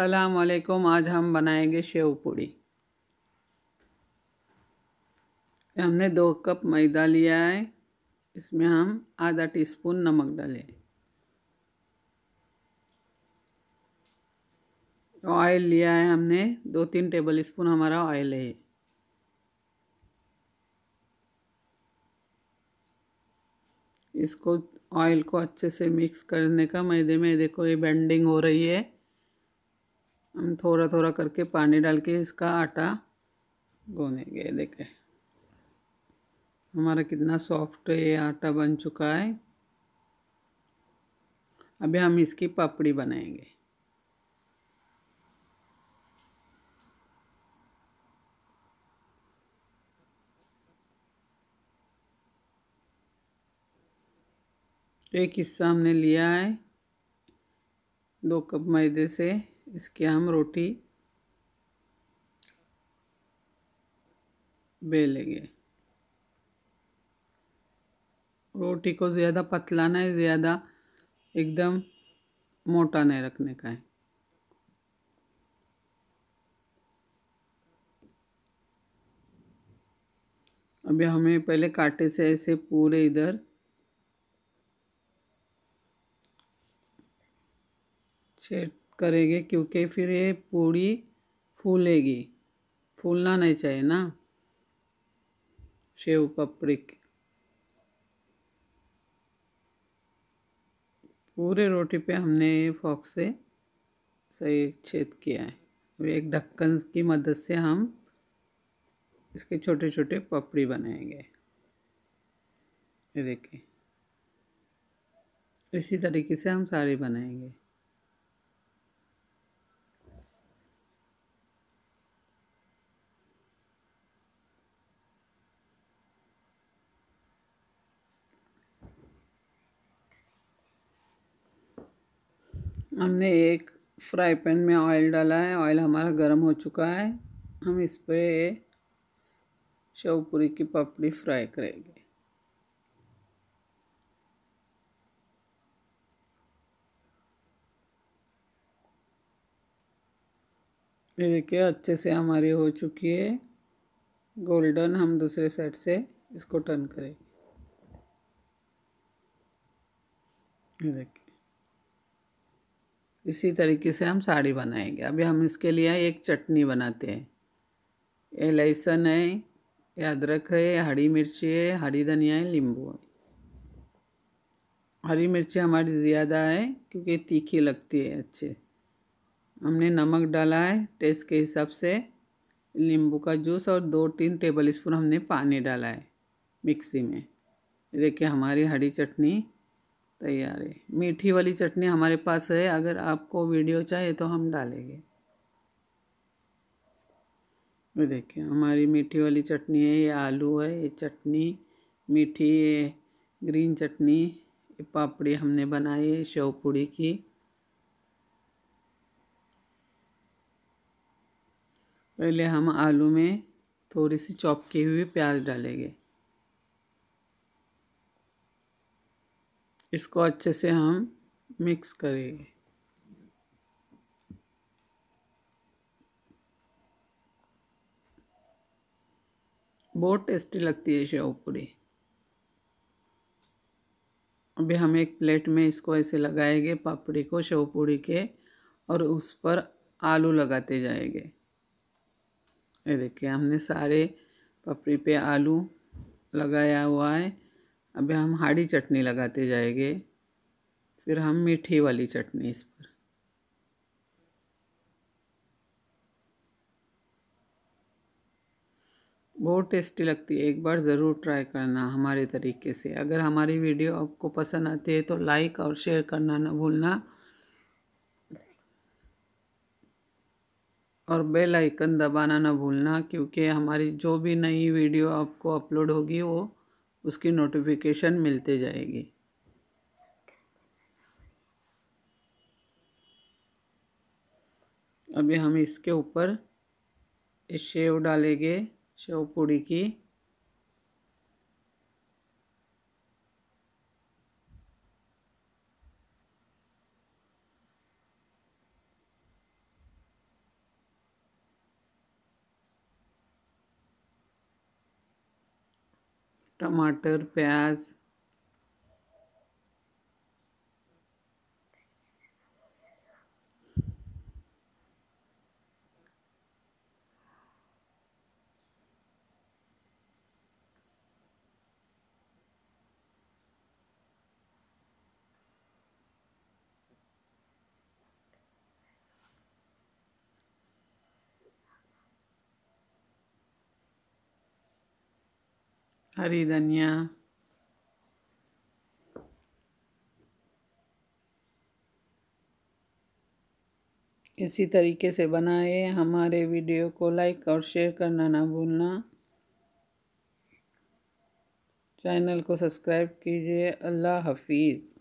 सलामकुम आज हम बनाएंगे शेव पूड़ी हमने दो कप मैदा लिया है इसमें हम आधा टीस्पून नमक डालें ऑयल लिया है हमने दो तीन टेबल स्पून हमारा ऑयल है इसको ऑयल को अच्छे से मिक्स करने का मैदे में देखो ये बेंडिंग हो रही है हम थोड़ा थोड़ा करके पानी डाल के इसका आटा गोनेंगे देखें हमारा कितना सॉफ्ट ये आटा बन चुका है अभी हम इसकी पापड़ी बनाएंगे एक हिस्सा हमने लिया है दो कप मैदे से इसके हम रोटी बेलेंगे रोटी को ज़्यादा पतला है ज़्यादा एकदम मोटा नहीं रखने का है अभी हमें पहले कांटे से ऐसे पूरे इधर छेद करेंगे क्योंकि फिर ये पूड़ी फूलेगी फूलना नहीं चाहिए ना सेव पपड़ी पूरे रोटी पे हमने ये फॉक्स से सही छेद किया है एक ढक्कन की मदद से हम इसके छोटे छोटे पपड़ी बनाएंगे ये देखिए इसी तरीके से हम साड़ी बनाएंगे हमने एक फ्राई पैन में ऑयल डाला है ऑयल हमारा गर्म हो चुका है हम इस पर शेवपुरी की पापड़ी फ्राई करेंगे ये देखिए अच्छे से हमारी हो चुकी है गोल्डन हम दूसरे साइड से इसको टर्न करेंगे ये देखिए इसी तरीके से हम साड़ी बनाएंगे अभी हम इसके लिए एक चटनी बनाते हैं ये लहसुन है ये अदरक है हरी मिर्ची है हरी धनिया है नींबू है हरी मिर्ची हमारी ज़्यादा है क्योंकि तीखी लगती है अच्छे हमने नमक डाला है टेस्ट के हिसाब से नींबू का जूस और दो तीन टेबल स्पून हमने पानी डाला है मिक्सी में देखिए हमारी हरी चटनी तैयार है मीठी वाली चटनी हमारे पास है अगर आपको वीडियो चाहिए तो हम डालेंगे ये देखिए हमारी मीठी वाली चटनी है ये आलू है ये चटनी मीठी ये ग्रीन चटनी ये पापड़ी हमने बनाई है शेव की पहले हम आलू में थोड़ी सी चौपकी हुई प्याज डालेंगे इसको अच्छे से हम मिक्स करेंगे बहुत टेस्टी लगती है शेव पूरी अभी हम एक प्लेट में इसको ऐसे लगाएंगे पापड़ी को शेव के और उस पर आलू लगाते जाएंगे ये देखिए हमने सारे पपड़ी पे आलू लगाया हुआ है अभी हम हाड़ी चटनी लगाते जाएंगे फिर हम मीठी वाली चटनी इस पर बहुत टेस्टी लगती है एक बार ज़रूर ट्राई करना हमारे तरीके से अगर हमारी वीडियो आपको पसंद आती है तो लाइक और शेयर करना ना भूलना और बेल आइकन दबाना ना भूलना क्योंकि हमारी जो भी नई वीडियो आपको अपलोड होगी वो उसकी नोटिफिकेशन मिलते जाएगी अभी हम इसके ऊपर शेव डालेंगे शेव पूड़ी की टमाटर प्याज हरी धनिया इसी तरीके से बनाए हमारे वीडियो को लाइक और शेयर करना ना भूलना चैनल को सब्सक्राइब कीजिए अल्लाह हाफिज़